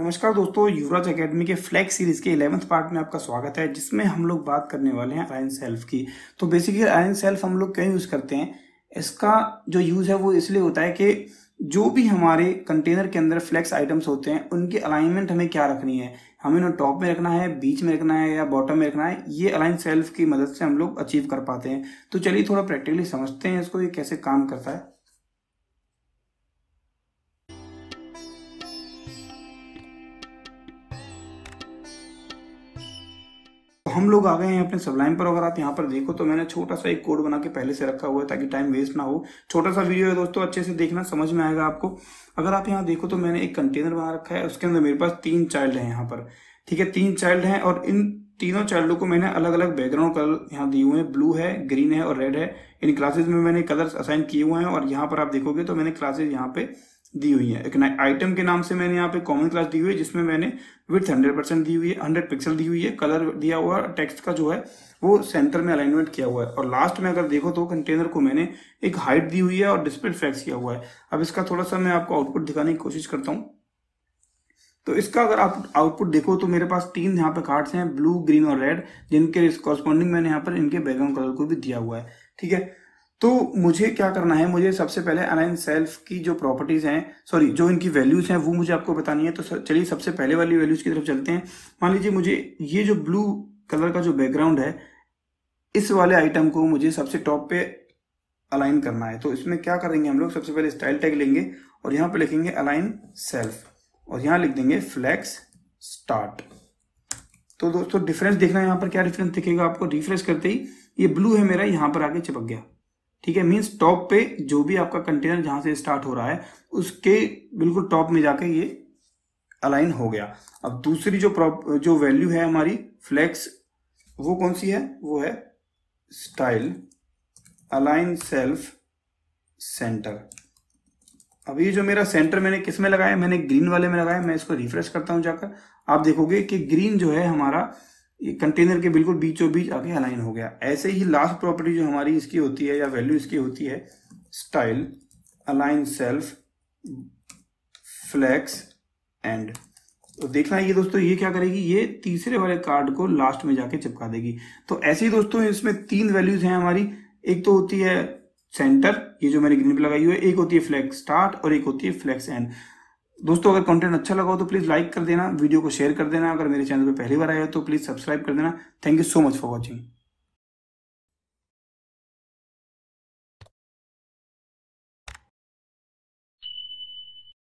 नमस्कार दोस्तों युवराज एकेडमी के फ्लैग सीरीज के इलेवंथ पार्ट में आपका स्वागत है जिसमें हम लोग बात करने वाले हैं आयन सेल्फ की तो बेसिकली आयन सेल्फ हम लोग क्यों यूज़ करते हैं इसका जो यूज़ है वो इसलिए होता है कि जो भी हमारे कंटेनर के अंदर फ्लैक्स आइटम्स होते हैं उनकी अलाइनमेंट हमें क्या रखनी है हमें उन्हें टॉप में रखना है बीच में रखना है या बॉटम में रखना है ये अलाइन सेल्फ की मदद से हम लोग अचीव कर पाते हैं तो चलिए थोड़ा प्रैक्टिकली समझते हैं इसको ये कैसे काम करता है हम लोग आ गए हैं अपने सबलाइन पर अगर आप यहाँ पर देखो तो मैंने छोटा सा एक कोड बना के पहले से रखा हुआ है ताकि टाइम वेस्ट ना हो छोटा सा वीडियो है दोस्तों अच्छे से देखना समझ में आएगा आपको अगर आप यहाँ देखो तो मैंने एक कंटेनर बना रखा है उसके अंदर मेरे पास तीन चाइल्ड है यहाँ पर ठीक है तीन चाइल्ड हैं और इन तीनों चाइल्डों को मैंने अलग अलग बैकग्राउंड कलर यहाँ दिए हुए हैं ब्लू है ग्रीन है और रेड है इन क्लासेज में मैंने कलर असाइन किए हुए हैं और यहाँ पर आप देखोगे तो मैंने क्लासेज यहाँ पे दी हुई है एक आइटम के नाम से मैंने यहाँ पे कॉमन क्लास दी हुई है जिसमें मैंने विथ हंड्रेड परसेंट दी हुई है हंड्रेड पिक्सल दी हुई है कलर दिया हुआ है टेक्स्ट का जो है वो सेंटर में अलाइनमेंट किया हुआ है और लास्ट में अगर देखो तो कंटेनर को मैंने एक हाइट दी हुई है और डिस्प्ले फैक्स किया हुआ है अब इसका थोड़ा सा मैं आपको आउटपुट दिखाने की कोशिश करता हूँ तो इसका अगर आप आउटपुट देखो तो मेरे पास तीन यहाँ पे कार्ड्स हैं ब्लू ग्रीन और रेड जिनके कॉरस्पॉन्डिंग मैंने यहाँ पर इनके बैकग्राउंड कलर को भी दिया हुआ है ठीक है तो मुझे क्या करना है मुझे सबसे पहले अलाइन सेल्फ की जो प्रॉपर्टीज हैं सॉरी जो इनकी वैल्यूज हैं वो मुझे आपको बतानी है तो चलिए सबसे पहले वाली वैल्यूज की तरफ चलते हैं मान लीजिए मुझे ये जो ब्लू कलर का जो बैकग्राउंड है इस वाले आइटम को मुझे सबसे टॉप पे अलाइन करना है तो इसमें क्या करेंगे हम लोग सबसे पहले स्टाइल टैग लेंगे और यहाँ पे लिखेंगे अलाइन सेल्फ और यहाँ लिख देंगे फ्लैक्स स्टार्ट तो दोस्तों डिफरेंस देखना यहाँ पर क्या डिफरेंस दिखेगा आपको रिफ्रेश करते ही ये ब्लू है मेरा यहाँ पर आगे चिपक गया ठीक है मीन्स टॉप पे जो भी आपका कंटेनर जहां से स्टार्ट हो रहा है उसके बिल्कुल टॉप में जाके ये अलाइन हो गया अब दूसरी जो प्रॉप जो वैल्यू है हमारी फ्लेक्स वो कौन सी है वो है स्टाइल अलाइन सेल्फ सेंटर अब ये जो मेरा सेंटर मैंने किस में लगाया मैंने ग्रीन वाले में लगाया मैं इसको रिफ्रेश करता हूं जाकर आप देखोगे कि ग्रीन जो है हमारा ये कंटेनर के बिल्कुल बीचों बीच आगे अलाइन हो गया ऐसे ही लास्ट प्रॉपर्टी जो हमारी इसकी होती है या वैल्यू इसकी होती है style align self flex end तो देखना ये दोस्तों ये क्या करेगी ये तीसरे वाले कार्ड को लास्ट में जाके चिपका देगी तो ऐसे ही दोस्तों इसमें तीन वैल्यूज हैं हमारी एक तो होती है सेंटर ये जो मैंने ग्रीन पे लगाई हुई है एक होती है फ्लैक्स स्टार्ट और एक होती है फ्लैक्स एंड दोस्तों अगर कंटेंट अच्छा लगा हो तो प्लीज़ लाइक कर देना वीडियो को शेयर कर देना अगर मेरे चैनल पर पहली बार आए हो तो प्लीज़ सब्सक्राइब कर देना thank you so much for watching